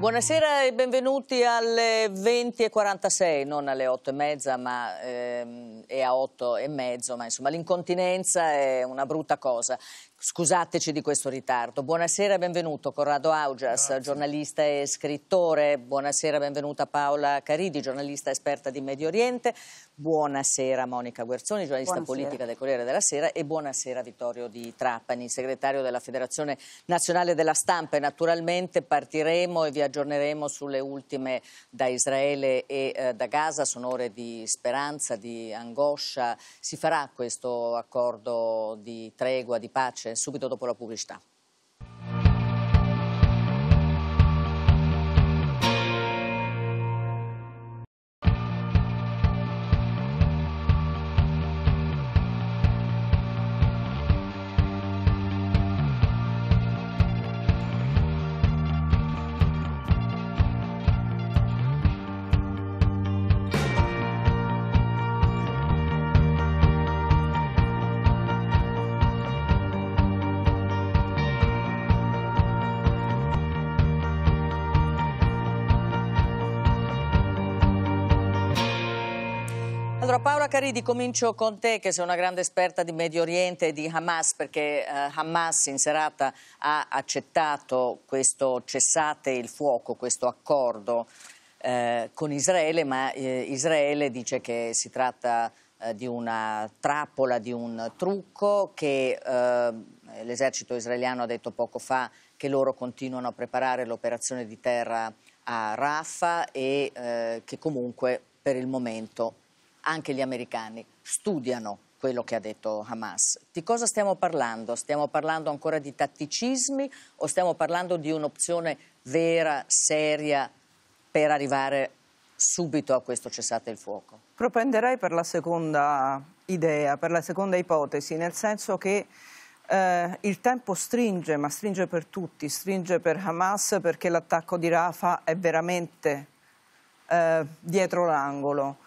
Buonasera e benvenuti alle 20.46, non alle 8.30 ma ehm, è a 8.30, ma insomma l'incontinenza è una brutta cosa. Scusateci di questo ritardo. Buonasera e benvenuto Corrado Augias, Grazie. giornalista e scrittore. Buonasera e benvenuta Paola Caridi, giornalista esperta di Medio Oriente. Buonasera Monica Guerzoni, giornalista buonasera. politica del Corriere della Sera e buonasera Vittorio Di Trapani, segretario della Federazione Nazionale della Stampa. naturalmente partiremo e vi aggiorneremo sulle ultime da Israele e eh, da Gaza. Sono ore di speranza, di angoscia. Si farà questo accordo di tregua, di pace subito dopo la pubblicità. Allora Paola Caridi, comincio con te che sei una grande esperta di Medio Oriente e di Hamas perché eh, Hamas in serata ha accettato questo cessate il fuoco, questo accordo eh, con Israele, ma eh, Israele dice che si tratta eh, di una trappola, di un trucco che eh, l'esercito israeliano ha detto poco fa che loro continuano a preparare l'operazione di terra a Rafah e eh, che comunque per il momento anche gli americani studiano quello che ha detto Hamas. Di cosa stiamo parlando? Stiamo parlando ancora di tatticismi o stiamo parlando di un'opzione vera, seria per arrivare subito a questo cessate il fuoco? Propenderei per la seconda idea, per la seconda ipotesi, nel senso che eh, il tempo stringe, ma stringe per tutti, stringe per Hamas perché l'attacco di Rafa è veramente eh, dietro l'angolo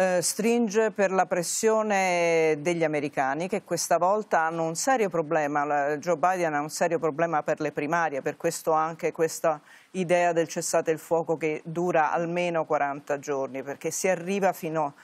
eh, stringe per la pressione degli americani che questa volta hanno un serio problema, Joe Biden ha un serio problema per le primarie, per questo anche questa idea del cessate il fuoco che dura almeno 40 giorni, perché si arriva fino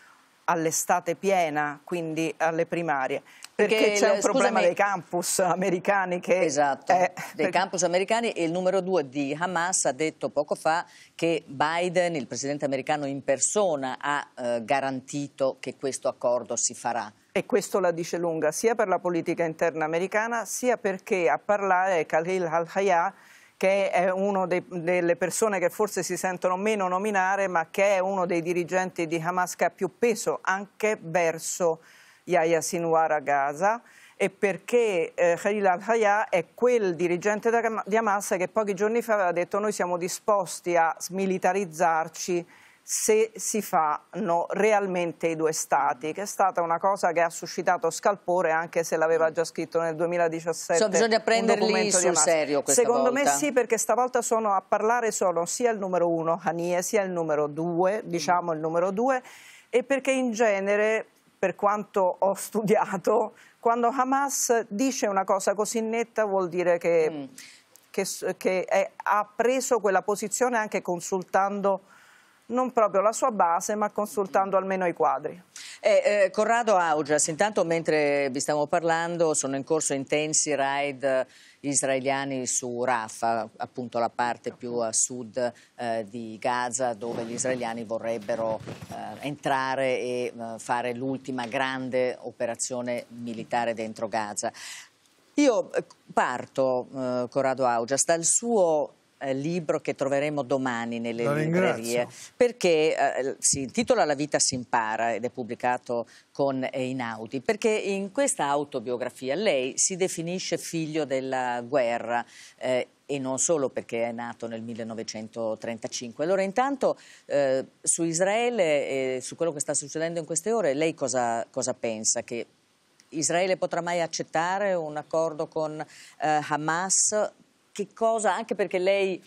all'estate piena, quindi alle primarie. Perché, perché c'è un scusami, problema dei campus americani che... Esatto, è, dei per... campus americani e il numero due di Hamas ha detto poco fa che Biden, il presidente americano in persona, ha eh, garantito che questo accordo si farà. E questo la dice lunga sia per la politica interna americana sia perché a parlare è Khalil al-Hayah che è una delle persone che forse si sentono meno nominare ma che è uno dei dirigenti di Hamas che ha più peso anche verso Yahya Sinwar a Gaza e perché eh, Khalil al-Hayya è quel dirigente di Hamas che pochi giorni fa aveva detto noi siamo disposti a smilitarizzarci se si fanno realmente i due stati, che è stata una cosa che ha suscitato scalpore anche se l'aveva già scritto nel 2017. So, bisogna prenderli sul serio questa Secondo volta. me sì, perché stavolta sono a parlare sono sia il numero uno, Hanie, sia il numero due, diciamo il numero due, e perché in genere per quanto ho studiato, quando Hamas dice una cosa così netta vuol dire che, mm. che, che è, ha preso quella posizione anche consultando non proprio la sua base, ma consultando mm. almeno i quadri. Eh, eh, Corrado Augias, intanto mentre vi stiamo parlando sono in corso intensi raid eh, israeliani su Rafah, appunto la parte più a sud eh, di Gaza dove gli israeliani vorrebbero eh, entrare e eh, fare l'ultima grande operazione militare dentro Gaza. Io parto, Corrado Augias, dal suo eh, libro che troveremo domani nelle La librerie, ringrazio. perché eh, si intitola La vita si impara ed è pubblicato con Einaudi, eh, perché in questa autobiografia lei si definisce figlio della guerra eh, e non solo perché è nato nel 1935. Allora intanto eh, su Israele e su quello che sta succedendo in queste ore, lei cosa, cosa pensa? Che Israele potrà mai accettare un accordo con eh, Hamas che cosa, anche perché lei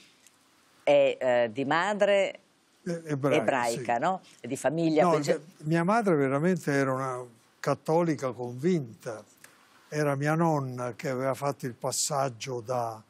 è eh, di madre ebraica, ebraica sì. no? di famiglia. No, invece... Eh, mia madre veramente era una cattolica convinta, era mia nonna che aveva fatto il passaggio da,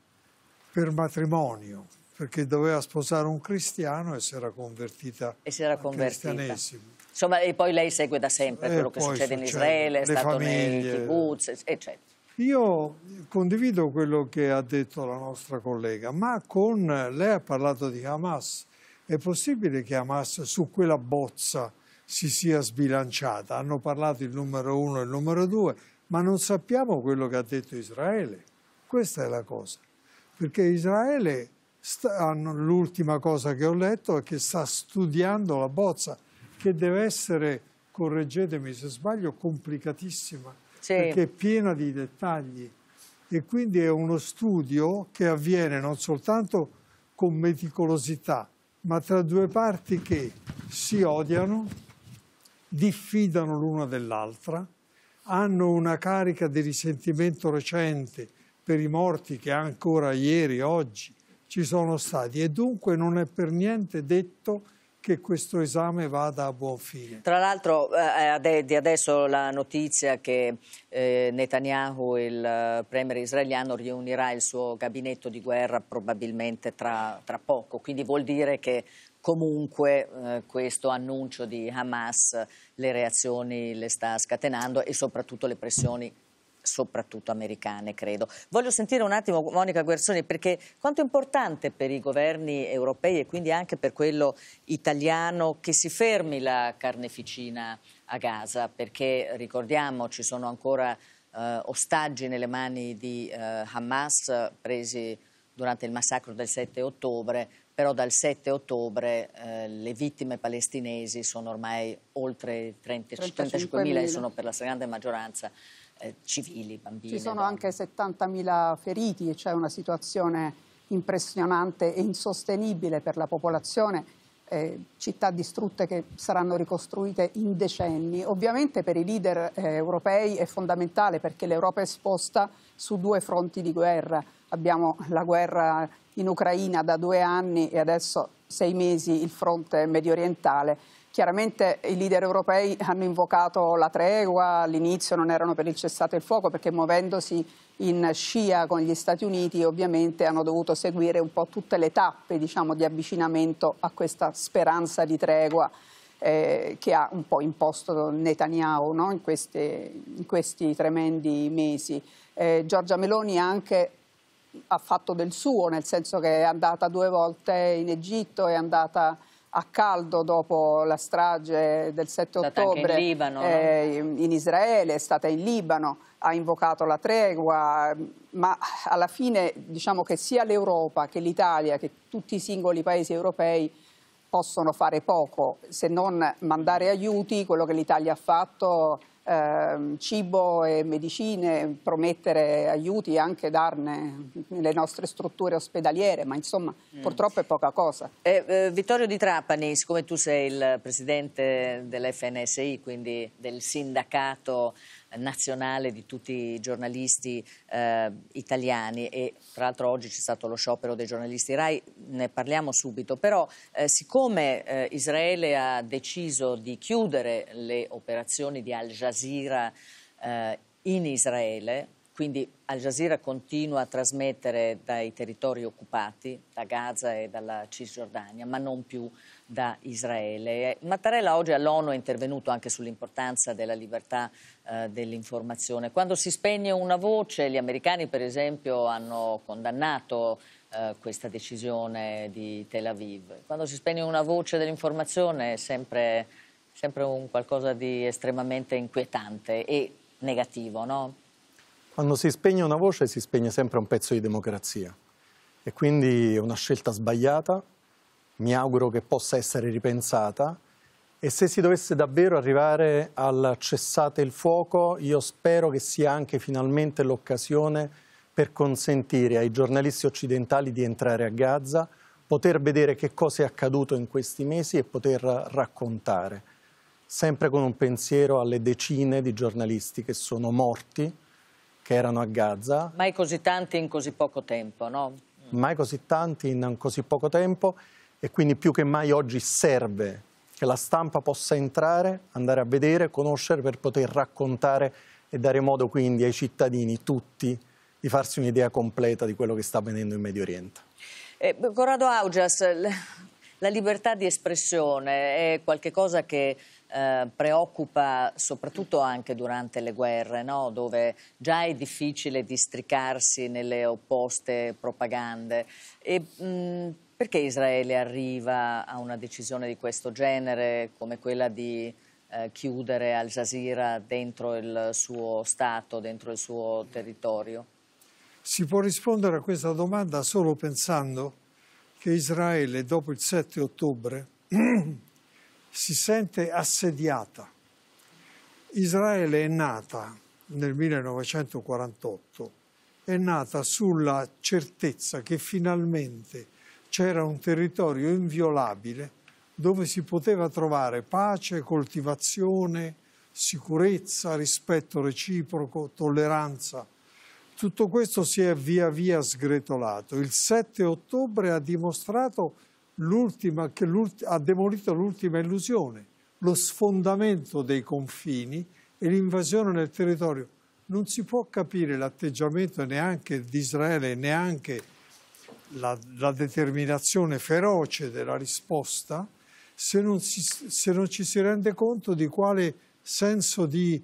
per matrimonio, perché doveva sposare un cristiano e si era convertita e si era convertita. cristianesimo. Insomma, e poi lei segue da sempre quello che succede, succede, in Israele, le è stato famiglie, nei kibbutz, eccetera. Io condivido quello che ha detto la nostra collega, ma con lei ha parlato di Hamas. È possibile che Hamas su quella bozza si sia sbilanciata? Hanno parlato il numero uno e il numero due, ma non sappiamo quello che ha detto Israele. Questa è la cosa. Perché Israele, l'ultima cosa che ho letto, è che sta studiando la bozza, che deve essere, correggetemi se sbaglio, complicatissima sì. perché è piena di dettagli e quindi è uno studio che avviene non soltanto con meticolosità, ma tra due parti che si odiano, diffidano l'una dell'altra, hanno una carica di risentimento recente per i morti che ancora ieri, oggi ci sono stati e dunque non è per niente detto che questo esame vada a buon fine. Tra l'altro eh, eh di adesso la notizia che eh, Netanyahu, il eh, premier israeliano, riunirà il suo gabinetto di guerra probabilmente tra, tra poco, quindi vuol dire che comunque eh, questo annuncio di Hamas le reazioni le sta scatenando e soprattutto le pressioni soprattutto americane, credo. Voglio sentire un attimo Monica Guersoni, perché quanto è importante per i governi europei e quindi anche per quello italiano che si fermi la carneficina a Gaza, perché ricordiamo ci sono ancora eh, ostaggi nelle mani di eh, Hamas presi durante il massacro del 7 ottobre, però dal 7 ottobre eh, le vittime palestinesi sono ormai oltre 35.000 35 e sono per la stragrande maggioranza eh, civili, bambini. Ci sono donne. anche 70.000 feriti, c'è cioè una situazione impressionante e insostenibile per la popolazione, eh, città distrutte che saranno ricostruite in decenni. Ovviamente per i leader eh, europei è fondamentale perché l'Europa è esposta su due fronti di guerra. Abbiamo la guerra in Ucraina da due anni e adesso sei mesi il fronte mediorientale Chiaramente i leader europei hanno invocato la tregua, all'inizio non erano per il cessate il fuoco perché muovendosi in scia con gli Stati Uniti ovviamente hanno dovuto seguire un po' tutte le tappe diciamo, di avvicinamento a questa speranza di tregua. Eh, che ha un po' imposto Netanyahu no? in, queste, in, questi tremendi mesi. Eh, Giorgia Meloni anche ha fatto del suo, nel senso che è andata due volte in Egitto, è andata a caldo dopo la strage del 7 ottobre in, Libano, eh, no? in Israele, è stata in Libano, ha invocato la tregua, ma alla fine diciamo che sia l'Europa che l'Italia, che tutti i singoli paesi europei possono fare poco se non mandare aiuti, quello che l'Italia ha fatto eh, cibo e medicine, promettere aiuti e anche darne nelle nostre strutture ospedaliere, ma insomma mm. purtroppo è poca cosa. Eh, eh, Vittorio Di Trapani, siccome tu sei il presidente dell'FNSI, quindi del sindacato nazionale di tutti i giornalisti eh, italiani e tra l'altro oggi c'è stato lo sciopero dei giornalisti RAI, ne parliamo subito, però eh, siccome eh, Israele ha deciso di chiudere le operazioni di Al Jazeera eh, in Israele, quindi Al Jazeera continua a trasmettere dai territori occupati, da Gaza e dalla Cisgiordania, ma non più da Israele. Mattarella oggi all'ONU è intervenuto anche sull'importanza della libertà eh, dell'informazione. Quando si spegne una voce, gli americani per esempio hanno condannato eh, questa decisione di Tel Aviv. Quando si spegne una voce dell'informazione è sempre, sempre, un qualcosa di estremamente inquietante e negativo, no? Quando si spegne una voce si spegne sempre un pezzo di democrazia e quindi è una scelta sbagliata, mi auguro che possa essere ripensata e se si dovesse davvero arrivare al cessate il fuoco, io spero che sia anche finalmente l'occasione per consentire ai giornalisti occidentali di entrare a Gaza, poter vedere che cosa è accaduto in questi mesi e poter raccontare, sempre con un pensiero alle decine di giornalisti che sono morti, che erano a Gaza. Mai così tanti in così poco tempo, no? Mai così tanti in così poco tempo e quindi più che mai oggi serve che la stampa possa entrare, andare a vedere, conoscere per poter raccontare e dare modo quindi ai cittadini tutti di farsi un'idea completa di quello che sta avvenendo in Medio Oriente. Eh, Corrado Augias, la libertà di espressione è qualcosa che eh, preoccupa soprattutto anche durante le guerre, no? dove già è difficile districarsi nelle opposte propagande. E, mh, perché Israele arriva a una decisione di questo genere, come quella di eh, chiudere Al Jazeera dentro il suo Stato, dentro il suo territorio? Si può rispondere a questa domanda solo pensando che Israele, dopo il 7 ottobre, si sente assediata. Israele è nata nel 1948, è nata sulla certezza che finalmente c'era un territorio inviolabile dove si poteva trovare pace, coltivazione, sicurezza, rispetto reciproco, tolleranza. Tutto questo si è via via sgretolato. Il 7 ottobre ha dimostrato che ha demolito l'ultima illusione, lo sfondamento dei confini e l'invasione nel territorio. Non si può capire l'atteggiamento neanche di Israele, neanche di la, la determinazione feroce della risposta se non, si, se non, ci si rende conto di quale senso di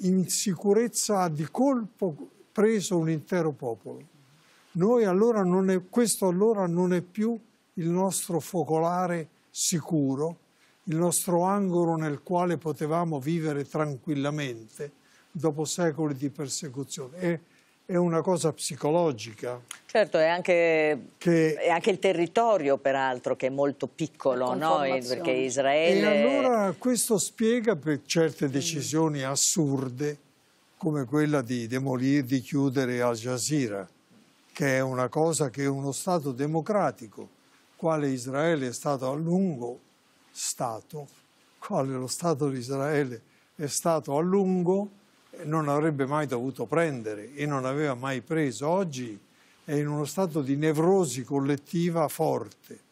insicurezza ha di colpo preso un intero popolo. Allora è, questo allora non è più il nostro focolare sicuro, il nostro angolo nel quale potevamo vivere tranquillamente dopo secoli di persecuzione. E, è una cosa psicologica. Certo, è anche, che, è anche, il territorio, peraltro, che è molto piccolo, no? perché Israele... E allora questo spiega per certe decisioni assurde, come quella di demolire, di chiudere Al Jazeera, che è una cosa che uno Stato democratico, quale Israele è stato a lungo Stato, quale lo Stato di Israele è stato a lungo, non avrebbe mai dovuto prendere e non aveva mai preso. Oggi è in uno stato di nevrosi collettiva forte.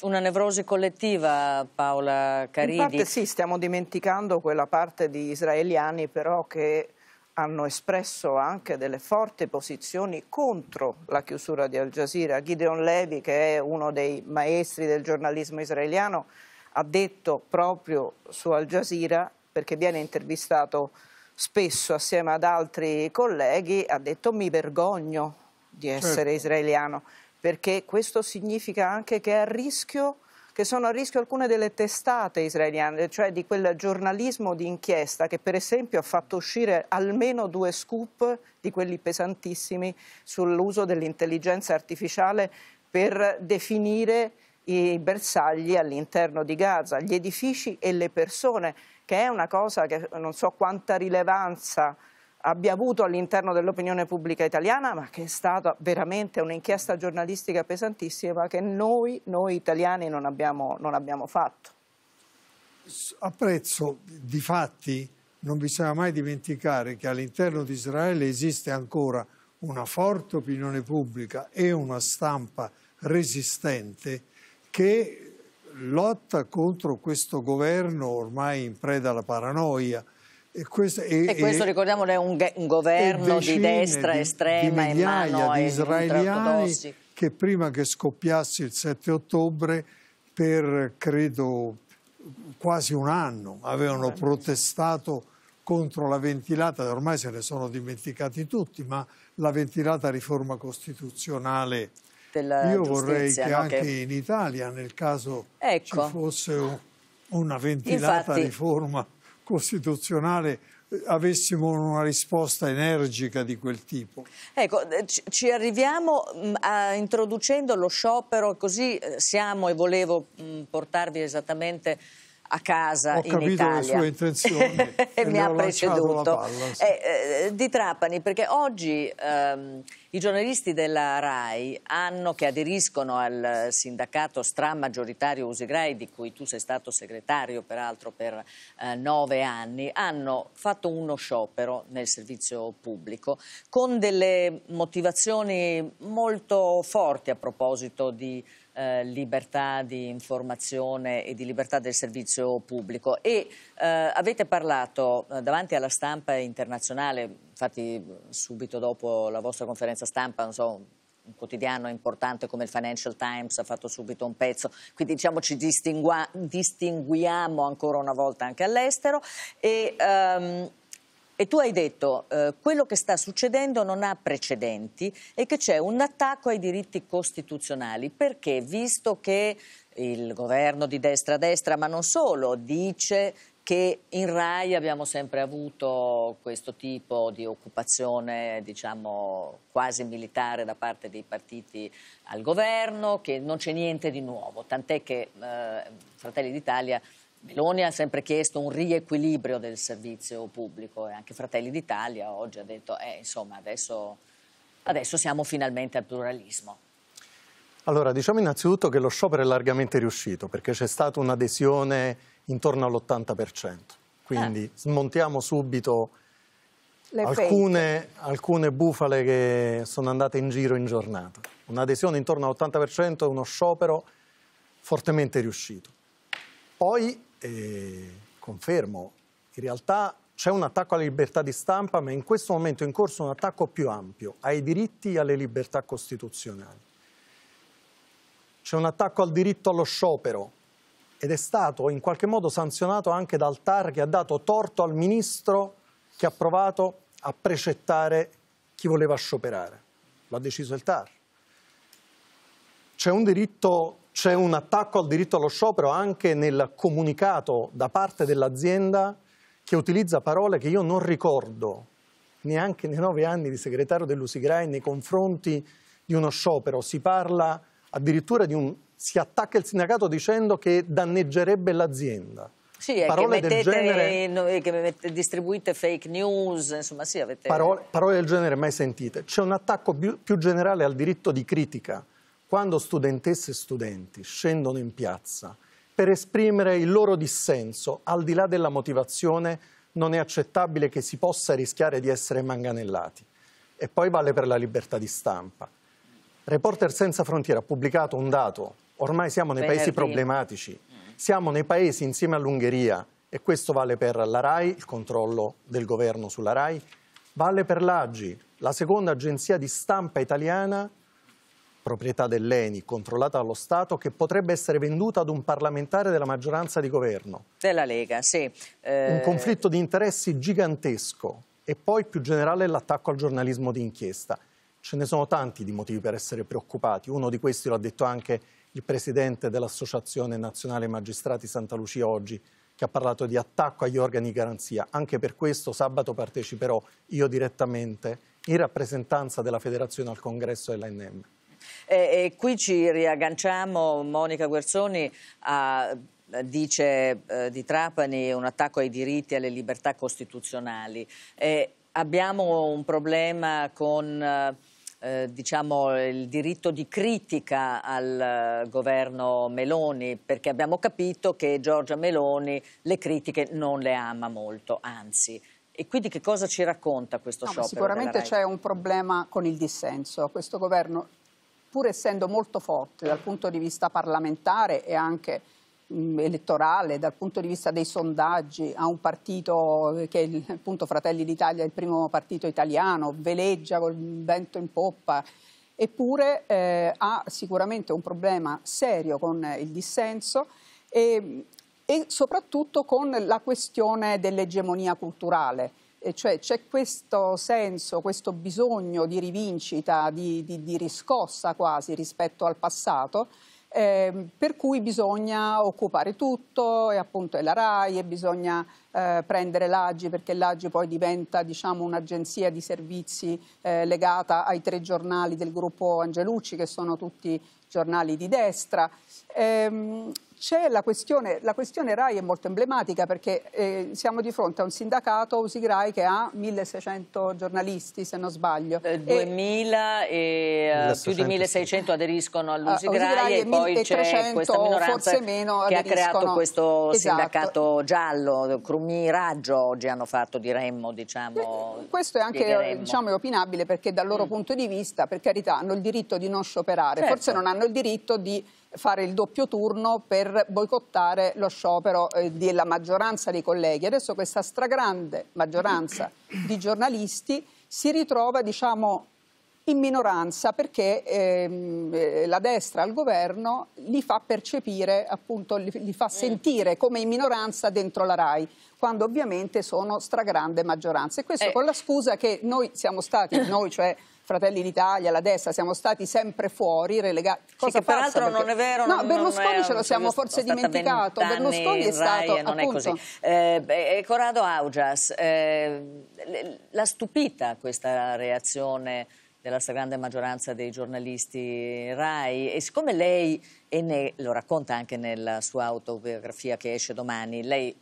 Una nevrosi collettiva, Paola Caridi. In parte sì, stiamo dimenticando quella parte di israeliani però che hanno espresso anche delle forti posizioni contro la chiusura di Al Jazeera. Gideon Levi, che è uno dei maestri del giornalismo israeliano, ha detto proprio su Al Jazeera, perché viene intervistato spesso assieme ad altri colleghi ha detto mi vergogno di essere certo. israeliano perché questo significa anche che, rischio, che sono a rischio alcune delle testate israeliane, cioè di quel giornalismo di inchiesta che per esempio ha fatto uscire almeno due scoop di quelli pesantissimi sull'uso dell'intelligenza artificiale per definire i bersagli all'interno di Gaza, gli edifici e le persone che è una cosa che non so quanta rilevanza abbia avuto all'interno dell'opinione pubblica italiana, ma che è stata veramente un'inchiesta giornalistica pesantissima che noi, noi italiani non abbiamo, non abbiamo fatto. Apprezzo, di fatti, non bisogna mai dimenticare che all'interno di Israele esiste ancora una forte opinione pubblica e una stampa resistente che lotta contro questo governo ormai in preda alla paranoia. E questo, e, e questo ricordiamolo è un, un governo di destra di, estrema di migliaia, e mano di israeliani che prima che scoppiasse il 7 ottobre per credo quasi un anno avevano protestato contro la ventilata, ormai se ne sono dimenticati tutti, ma la ventilata riforma costituzionale della Io vorrei che no? anche che... in Italia, nel caso ecco. ci fosse una ventilata Infatti... riforma costituzionale, eh, avessimo una risposta energica di quel tipo. Ecco, eh, ci arriviamo mm, a, introducendo lo sciopero, così eh, siamo e volevo mm, portarvi esattamente a casa Ho in Italia. Ho capito le sue intenzioni e mi ha preceduto. Palla, eh, sì. eh, eh, di Trapani, perché oggi ehm, i giornalisti della RAI hanno, che aderiscono al sindacato stramaggioritario Usigrai, di cui tu sei stato segretario peraltro per eh, nove anni, hanno fatto uno sciopero nel servizio pubblico con delle motivazioni molto forti a proposito di eh, libertà di informazione e di libertà del servizio pubblico e eh, avete parlato eh, davanti alla stampa internazionale, infatti subito dopo la vostra conferenza stampa, non so, un quotidiano importante come il Financial Times ha fatto subito un pezzo, quindi diciamo ci distinguiamo ancora una volta anche all'estero e, um, e tu hai detto che eh, quello che sta succedendo non ha precedenti e che c'è un attacco ai diritti costituzionali. Perché? Visto che il governo di destra-destra, ma non solo, dice che in Rai abbiamo sempre avuto questo tipo di occupazione diciamo, quasi militare da parte dei partiti al governo, che non c'è niente di nuovo, tant'è che eh, Fratelli d'Italia Meloni ha sempre chiesto un riequilibrio del servizio pubblico e anche Fratelli d'Italia oggi ha detto eh, insomma adesso, adesso siamo finalmente al pluralismo. Allora, diciamo innanzitutto che lo sciopero è largamente riuscito perché c'è stata un'adesione intorno all'80%. Quindi eh. smontiamo subito alcune, alcune, bufale che sono andate in giro in giornata. Un'adesione intorno all'80% è uno sciopero fortemente riuscito. Poi eh, confermo, in realtà c'è un attacco alla libertà di stampa, ma in questo momento è in corso un attacco più ampio ai diritti e alle libertà costituzionali. C'è un attacco al diritto allo sciopero ed è stato in qualche modo sanzionato anche dal TAR che ha dato torto al ministro che ha provato a precettare chi voleva scioperare. L'ha deciso il TAR. C'è un diritto c'è un attacco al diritto allo sciopero anche nel comunicato da parte dell'azienda che utilizza parole che io non ricordo neanche nei nove anni di segretario dell'Usigrai nei confronti di uno sciopero. Si parla addirittura di un... si attacca il sindacato dicendo che danneggerebbe l'azienda. Sì, parole che, mettete, genere, che mette, distribuite fake news, insomma sì, avete... Parole, parole del genere mai sentite. C'è un attacco più, più generale al diritto di critica quando studentesse e studenti scendono in piazza per esprimere il loro dissenso, al di là della motivazione, non è accettabile che si possa rischiare di essere manganellati. E poi vale per la libertà di stampa. Reporter Senza Frontiere ha pubblicato un dato, ormai siamo nei paesi problematici, siamo nei paesi insieme all'Ungheria, e questo vale per la RAI, il controllo del governo sulla RAI, vale per l'AGI, la seconda agenzia di stampa italiana proprietà dell'ENI, controllata dallo Stato, che potrebbe essere venduta ad un parlamentare della maggioranza di governo. Della Lega, sì. Eh... Un conflitto di interessi gigantesco e poi più generale l'attacco al giornalismo di inchiesta. Ce ne sono tanti di motivi per essere preoccupati, uno di questi lo ha detto anche il presidente dell'Associazione Nazionale Magistrati Santa Lucia oggi, che ha parlato di attacco agli organi di garanzia. Anche per questo sabato parteciperò io direttamente in rappresentanza della federazione al congresso dell'ANM. E, e qui ci riagganciamo, Monica Guerzoni, a dice eh, di Trapani un attacco ai diritti e alle libertà costituzionali. Eh, abbiamo un problema con eh, diciamo, il diritto di critica al eh, governo Meloni, perché abbiamo capito che Giorgia Meloni le critiche non le ama molto, anzi. E quindi che cosa ci racconta questo no, sciopero? Sicuramente c'è un problema con il dissenso. Questo governo pur essendo molto forte dal punto di vista parlamentare e anche elettorale, dal punto di vista dei sondaggi, a un partito che è appunto Fratelli d'Italia, il primo partito italiano, veleggia col vento in poppa, eppure eh, ha sicuramente un problema serio con il dissenso e, e soprattutto con la questione dell'egemonia culturale e cioè c'è questo senso, questo bisogno di rivincita, di, di, di riscossa quasi rispetto al passato, eh, per cui bisogna occupare tutto, e appunto è la RAI, e bisogna eh, prendere l'AGI, perché l'AGI poi diventa diciamo, un'agenzia di servizi eh, legata ai tre giornali del gruppo Angelucci, che sono tutti giornali di destra, Ehm, c'è la questione, la questione RAI è molto emblematica perché eh, siamo di fronte a un sindacato Usigrai che ha 1600 giornalisti se non sbaglio. 2000 eh, e, e eh, più di 1600 aderiscono ah, all'Usigrai uh, e, e poi c'è questa minoranza che aderiscono. ha creato questo esatto. sindacato giallo, Crumi Raggio oggi hanno fatto diremmo. Diciamo, Beh, questo è anche diciamo, è opinabile perché dal loro mm. punto di vista per carità hanno il diritto di non scioperare, certo. forse non hanno il diritto di fare il doppio turno per boicottare lo sciopero eh, della maggioranza dei colleghi. Adesso questa stragrande maggioranza di giornalisti si ritrova diciamo, in minoranza perché ehm, eh, la destra al governo li fa percepire, appunto, li, li fa sentire come in minoranza dentro la RAI quando ovviamente sono stragrande maggioranza. E questo eh. con la scusa che noi siamo stati, noi cioè Fratelli d'Italia, la destra, siamo stati sempre fuori, relegati. Cosa sì, che peraltro perché... non è vero. No, non, Berlusconi non è, ce lo siamo forse dimenticato. Berlusconi è stato. Rai, non appunto... è così. Eh, Corrado Augias, eh, l'ha stupita questa reazione della stragrande maggioranza dei giornalisti RAI e siccome lei, e ne, lo racconta anche nella sua autobiografia che esce domani, lei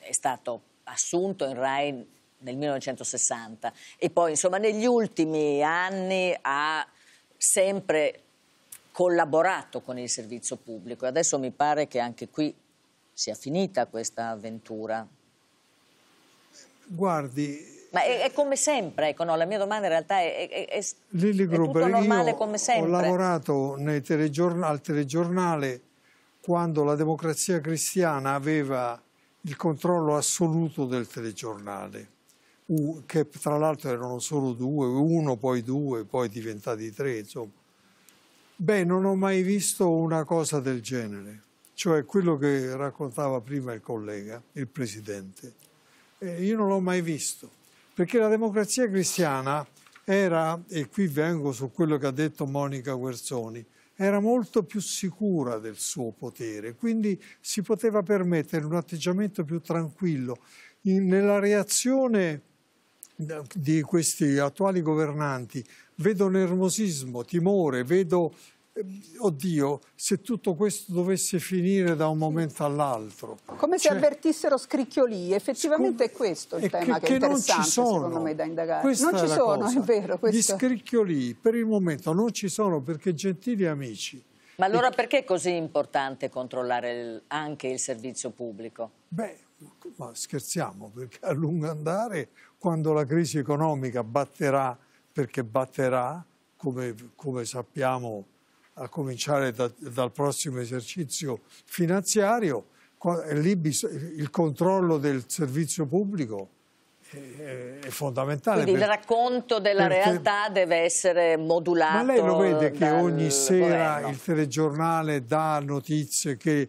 è stato assunto in RAI nel 1960 e poi insomma negli ultimi anni ha sempre collaborato con il servizio pubblico. Adesso mi pare che anche qui sia finita questa avventura. Guardi... Ma è, è come sempre, ecco, no, la mia domanda in realtà è, è, è, Lili Gruber, è normale come sempre. ho lavorato telegiorn al telegiornale quando la democrazia cristiana aveva il controllo assoluto del telegiornale che tra l'altro erano solo due, uno, poi due, poi diventati tre, insomma. Beh, non ho mai visto una cosa del genere, cioè quello che raccontava prima il collega, il presidente. Eh, io non l'ho mai visto, perché la democrazia cristiana era, e qui vengo su quello che ha detto Monica Guerzoni, era molto più sicura del suo potere, quindi si poteva permettere un atteggiamento più tranquillo. In, nella reazione di questi attuali governanti, vedo nervosismo, timore, vedo, eh, oddio, se tutto questo dovesse finire da un momento all'altro. Come cioè, se avvertissero scricchioli, effettivamente è questo il tema che, che, è interessante non ci sono. secondo me da indagare. Questa non ci sono, cosa. è vero. Questo... Gli scricchiolii per il momento non ci sono perché gentili amici, ma allora perché è così importante controllare il, anche il servizio pubblico? Beh, ma scherziamo, perché a lungo andare, quando la crisi economica batterà, perché batterà, come, come sappiamo, a cominciare da, dal prossimo esercizio finanziario, eh, lì il controllo del servizio pubblico è fondamentale. Quindi per, il racconto della perché, realtà deve essere modulato. Ma lei lo vede che ogni sera governo. il telegiornale dà notizie che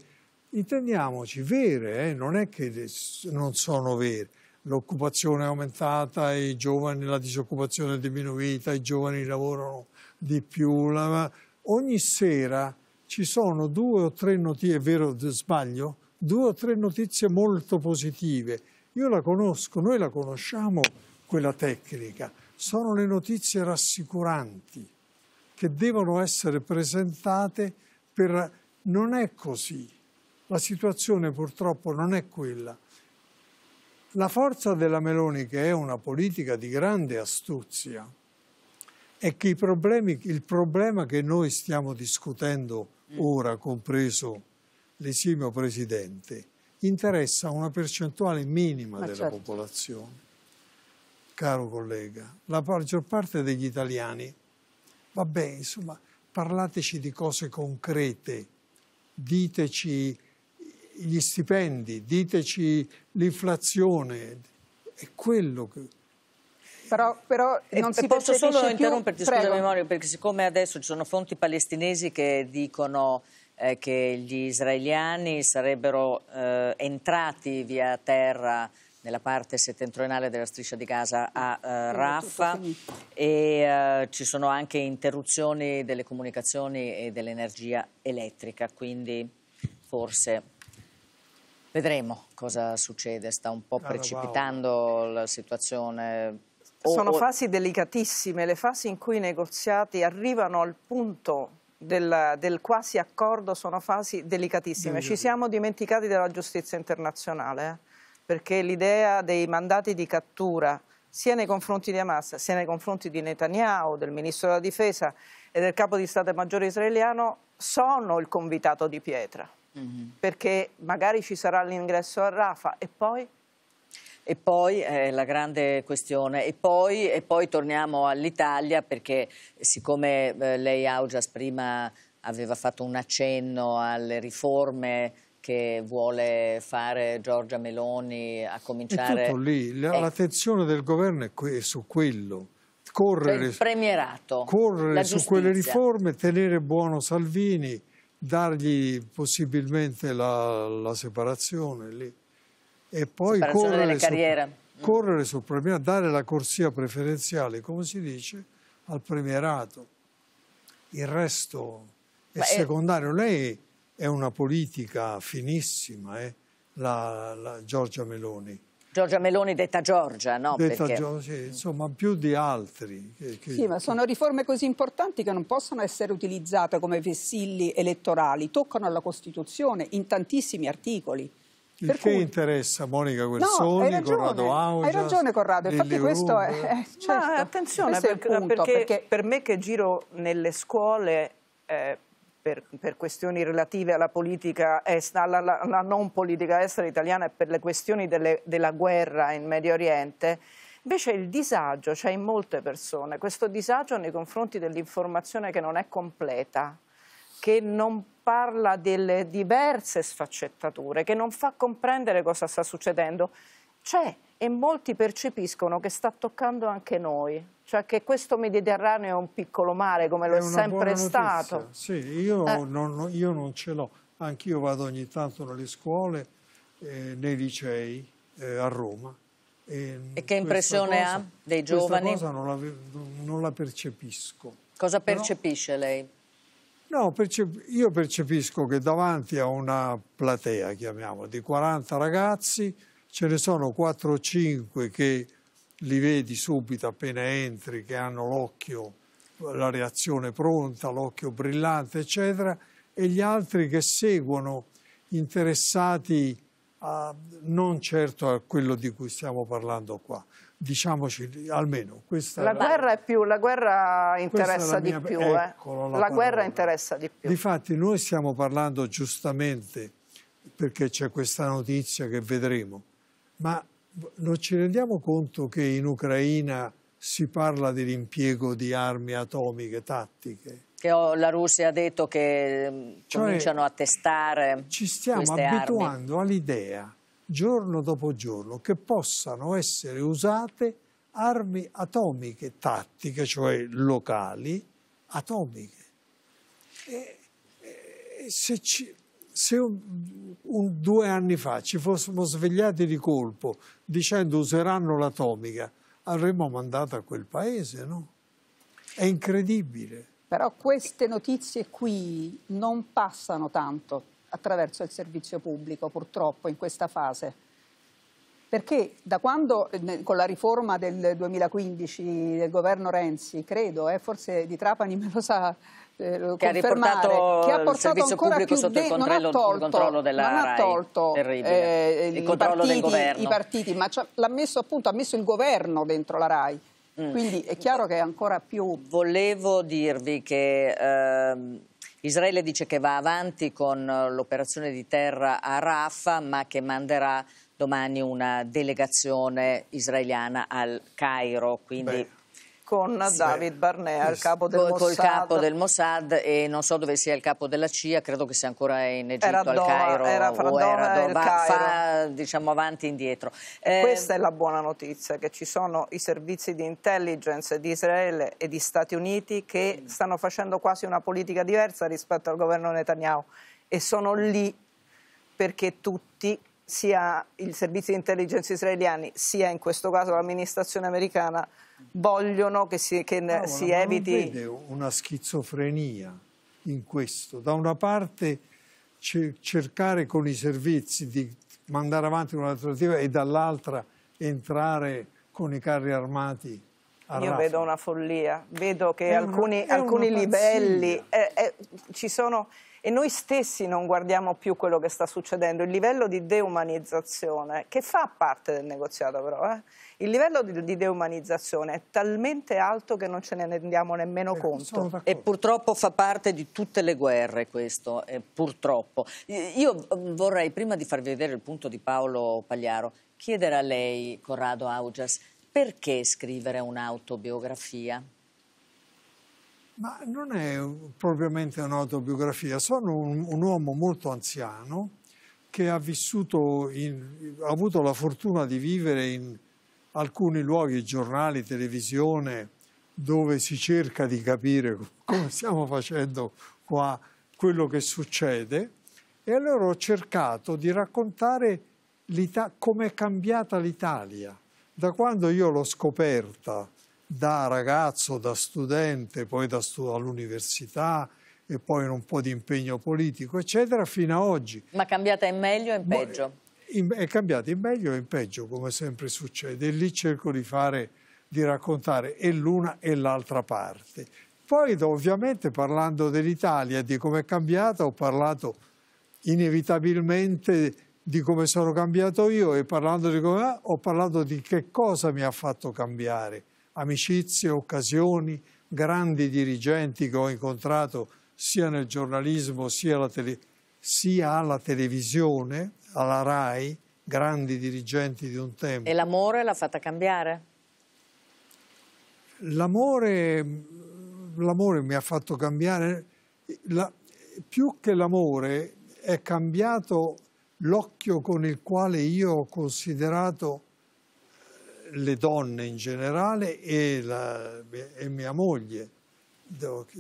intendiamoci, vere, eh? non è che non sono vere. L'occupazione è aumentata, i giovani, la disoccupazione è diminuita, i giovani lavorano di più. La... Ogni sera ci sono due o tre notizie, è vero, o sbaglio? Due o tre notizie molto positive. Io la conosco, noi la conosciamo quella tecnica. Sono le notizie rassicuranti che devono essere presentate per... Non è così la situazione purtroppo non è quella. La forza della Meloni, che è una politica di grande astuzia, è che problemi, il problema che noi stiamo discutendo mm. ora, compreso l'esimio Presidente, interessa una percentuale minima Ma della certo. popolazione. Caro collega, la maggior parte degli italiani, vabbè, insomma, parlateci di cose concrete, diteci gli stipendi, diteci l'inflazione, è quello che... Però, però non si posso solo più? interromperti, Prego. scusami memoria, perché siccome adesso ci sono fonti palestinesi che dicono eh, che gli israeliani sarebbero eh, entrati via terra nella parte settentrionale della striscia di Gaza a eh, Rafah e eh, ci sono anche interruzioni delle comunicazioni e dell'energia elettrica, quindi forse Vedremo cosa succede, sta un po' ah, precipitando la situazione. O, Sono o... fasi delicatissime, le fasi in cui i negoziati arrivano al punto del, del, quasi accordo sono fasi delicatissime. Ci siamo dimenticati della giustizia internazionale, eh? perché l'idea dei mandati di cattura sia nei confronti di Hamas, sia nei confronti di Netanyahu, del ministro della difesa e del capo di Stato maggiore israeliano sono il convitato di pietra. Mm-hmm. perché magari ci sarà l'ingresso a Rafa e poi... E poi eh, la grande questione, e poi, e poi torniamo all'Italia perché siccome eh, lei Augias prima aveva fatto un accenno alle riforme che vuole fare Giorgia Meloni a cominciare... È tutto lì, eh. l'attenzione eh. del governo è su quello, correre, cioè correre su quelle riforme, tenere buono Salvini, dargli possibilmente la, la separazione lì e poi correre, sopra, mm. correre sul premierato, dare la corsia preferenziale, come si dice, al premierato. Il resto è Ma secondario. È... Lei è una politica finissima, eh? la, la Giorgia Meloni. Giorgia Meloni detta Giorgia, no? Detta Perché... Giorgia, insomma, più di altri. Che, che... Sì, ma sono riforme così importanti che non possono essere utilizzate come vessilli elettorali, toccano la Costituzione in tantissimi articoli. Il per che cui... interessa Monica Guerzoni, no, Corrado Augia, Hai ragione Corrado, infatti questo è, è eh, certo. attenzione, questo perché, è punto, perché, perché, per me che giro nelle scuole eh, per, per questioni relative alla, est, alla, alla, non politica estera italiana e per le questioni delle, della guerra in Medio Oriente, Invece il disagio c'è cioè in molte persone, questo disagio nei confronti dell'informazione che non è completa, che non parla delle diverse sfaccettature, che non fa comprendere cosa sta succedendo, c'è e molti percepiscono che sta toccando anche noi, cioè che questo Mediterraneo è un piccolo mare come lo è, è sempre stato. Sì, io, eh. non, io non ce l'ho, anch'io vado ogni tanto nelle scuole, eh, nei licei eh, a Roma. E, e che impressione cosa, ha dei giovani? Questa cosa non la, non la percepisco. Cosa percepisce Però, lei? No, percep io percepisco che davanti a una platea, chiamiamola, di 40 ragazzi ce ne sono 4 o 5 che li vedi subito appena entri, che hanno l'occhio, la reazione pronta, l'occhio brillante, eccetera, e gli altri che seguono interessati a, non certo a quello di cui stiamo parlando qua. Diciamoci almeno questa la, guerra la, più, la guerra interessa di più, eh. la guerra interessa di più. Difatti noi stiamo parlando giustamente perché c'è questa notizia che vedremo ma non ci rendiamo conto che in Ucraina si parla dell'impiego di armi atomiche tattiche? Che la Russia ha detto che mm, cioè, cominciano a testare. Ci stiamo abituando all'idea, giorno dopo giorno, che possano essere usate armi atomiche tattiche, cioè locali, atomiche. E, e, se ci, se un, un, due anni fa ci fossimo svegliati di colpo dicendo useranno l'atomica, avremmo mandato a quel paese, no? È incredibile. Però queste notizie qui non passano tanto attraverso il servizio pubblico, purtroppo, in questa fase. Perché da quando, eh, con la riforma del 2015 del governo Renzi, credo, eh, forse di Trapani me lo sa eh, che ha riportato che ha portato il servizio pubblico sotto il controllo, tolto, il controllo della non RAI, ha tolto eh, il, controllo partiti, del governo. I partiti, ma l'ha messo appunto, ha messo il governo dentro la RAI. Mm. Quindi è chiaro che è ancora più... Volevo dirvi che... Ehm... Israele dice che va avanti con l'operazione di terra a Rafah, ma che manderà domani una delegazione israeliana al Cairo, quindi Beh con sì. David Barnea, il capo del, Mossad. Col capo del Mossad e non so dove sia il capo della CIA, credo che sia ancora in Egitto, era al Doma, Cairo. Era fra Doma era Doma, va, Fa, diciamo, avanti e indietro. Eh, Questa è la buona notizia, che ci sono i servizi di intelligence di Israele e di Stati Uniti che stanno facendo quasi una politica diversa rispetto al governo Netanyahu e sono lì perché tutti sia il servizio di intelligence israeliani sia in questo caso l'amministrazione americana vogliono che si, che no, si ma eviti... Non vede una schizofrenia in questo. Da una parte cercare con i servizi di mandare avanti una trattativa e dall'altra entrare con i carri armati io vedo una follia, vedo che è alcuni, una, alcuni livelli eh, eh, ci sono e noi stessi non guardiamo più quello che sta succedendo, il livello di deumanizzazione, che fa parte del negoziato però, eh? il livello di, di, deumanizzazione è talmente alto che non ce ne rendiamo nemmeno eh, conto. E purtroppo fa parte di tutte le guerre questo, eh, purtroppo. Io vorrei, prima di farvi vedere il punto di Paolo Pagliaro, chiedere a lei, Corrado Augias, perché scrivere un'autobiografia? Ma non è propriamente un'autobiografia, sono un, un, uomo molto anziano che ha, in, ha avuto la fortuna di vivere in alcuni luoghi, giornali, televisione, dove si cerca di capire come stiamo facendo qua quello che succede e allora ho cercato di raccontare come è cambiata l'Italia da quando io l'ho scoperta da ragazzo, da studente, poi da all'università e poi in un po' di impegno politico, eccetera, fino a oggi. Ma cambiata in meglio o in peggio? In, è cambiata in meglio o in peggio, come sempre succede. E lì cerco di fare, di raccontare e l'una e l'altra parte. Poi ovviamente parlando dell'Italia, di come è cambiata, ho parlato inevitabilmente di come sono cambiato io e parlando di come ho parlato di che cosa mi ha fatto cambiare amicizie, occasioni, grandi dirigenti che ho incontrato sia nel giornalismo sia alla, tele, sia alla televisione, alla RAI, grandi dirigenti di un tempo. E l'amore l'ha fatta cambiare? L'amore, mi ha fatto cambiare, la, più che l'amore è cambiato l'occhio con il quale io ho considerato le donne in generale e, la, e mia moglie,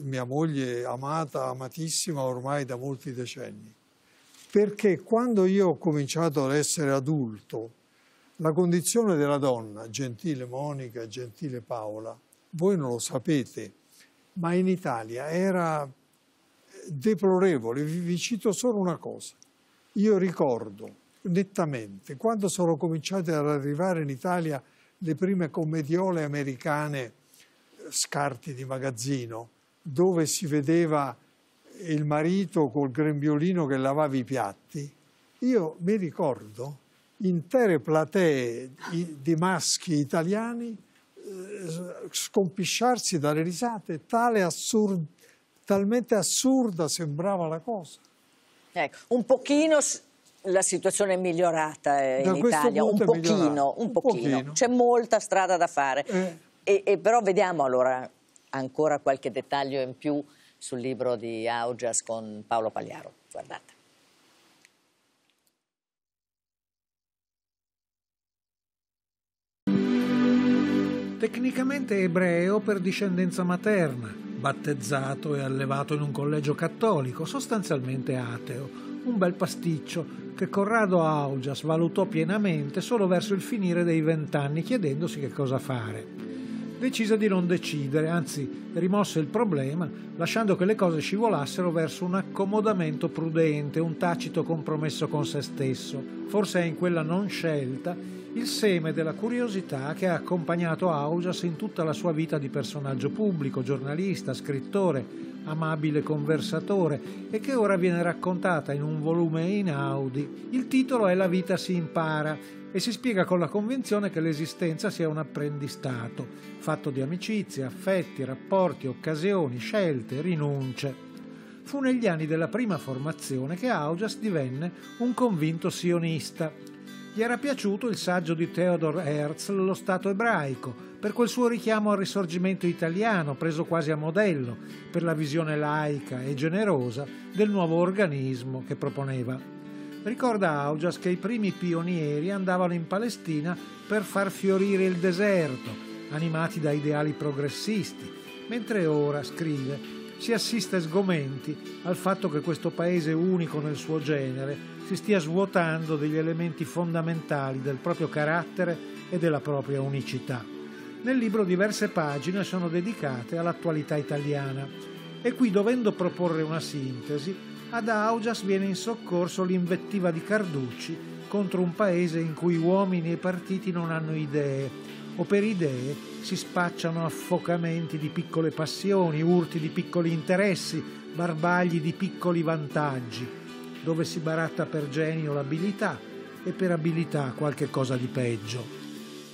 mia moglie amata, amatissima ormai da molti decenni. Perché quando io ho cominciato ad essere adulto, la condizione della donna, gentile Monica, gentile Paola, voi non lo sapete, ma in Italia era deplorevole. Vi, vi cito solo una cosa. Io ricordo nettamente quando sono cominciate ad arrivare in Italia le prime commediole americane, scarti di magazzino, dove si vedeva il marito col grembiolino che lavava i piatti, io mi ricordo intere platee di maschi italiani eh, scompisciarsi dalle risate, tale assur talmente assurda sembrava la cosa. Ecco, un pochino la situazione è migliorata eh, in Italia, un pochino, un, un pochino. C'è molta strada da fare. Eh. E, e però vediamo allora ancora qualche dettaglio in più sul libro di Augias con Paolo Pagliaro. Guardate. Tecnicamente ebreo per discendenza materna, battezzato e allevato in un collegio cattolico, sostanzialmente ateo un bel pasticcio che Corrado Augias valutò pienamente solo verso il finire dei vent'anni, chiedendosi che cosa fare. Decise di non decidere, anzi rimosse il problema, lasciando che le cose scivolassero verso un accomodamento prudente, un tacito compromesso con se stesso. Forse è in quella non scelta il seme della curiosità che ha accompagnato Augias in tutta la sua vita di personaggio pubblico, giornalista, scrittore, amabile conversatore e che ora viene raccontata in un volume in Audi. Il titolo è La vita si impara e si spiega con la convinzione che l'esistenza sia un apprendistato, fatto di amicizie, affetti, rapporti, occasioni, scelte, rinunce. Fu negli anni della prima formazione che Augias divenne un convinto sionista, gli era piaciuto il saggio di Theodor Herzl Lo Stato ebraico, per quel suo richiamo al risorgimento italiano, preso quasi a modello, per la visione laica e generosa del nuovo organismo che proponeva. Ricorda Augias che i primi pionieri andavano in Palestina per far fiorire il deserto, animati da ideali progressisti, mentre ora, scrive, si assiste sgomenti al fatto che questo paese unico nel suo genere si stia svuotando degli elementi fondamentali del proprio carattere e della propria unicità. Nel libro diverse pagine sono dedicate all'attualità italiana e qui dovendo proporre una sintesi, ad Augias viene in soccorso l'invettiva di Carducci contro un paese in cui uomini e partiti non hanno idee o per idee si spacciano affocamenti di piccole passioni, urti di piccoli interessi, barbagli di piccoli vantaggi, dove si baratta per genio l'abilità e per abilità qualche cosa di peggio.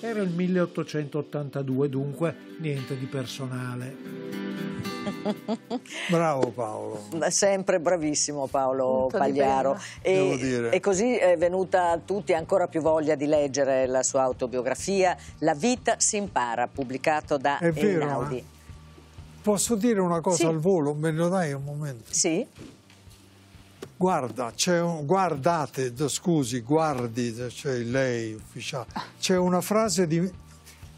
Era il 1882 dunque, niente di personale. Bravo Paolo. Sempre bravissimo Paolo Molto Pagliaro. E, e, così è venuta a tutti ancora più voglia di leggere la sua autobiografia La vita si impara, pubblicato da è Einaudi. Eh? Posso dire una cosa sì. al volo? Me lo dai un momento? Sì. Guarda, un, guardate, scusi, guardi, cioè lei ufficiale, c'è una frase di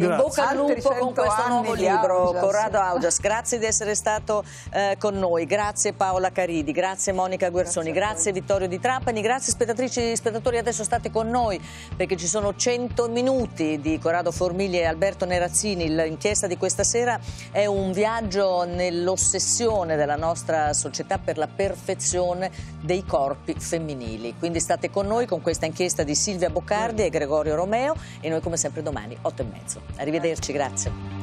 In bocca al lupo con questo nuovo libro, Corrado Augias. Grazie di essere stato eh, con noi, grazie Paola Caridi, grazie Monica Guerzoni, grazie, grazie Vittorio Di Trapani, grazie spettatrici e spettatori adesso state con noi perché ci sono 100 minuti di Corrado Formigli e Alberto Nerazzini. L'inchiesta di questa sera è un viaggio nell'ossessione della nostra società per la perfezione dei corpi femminili. Quindi state con noi con questa inchiesta di Silvia Boccardi e Gregorio Romeo e noi come sempre domani 8 e mezzo. Arrivederci, grazie.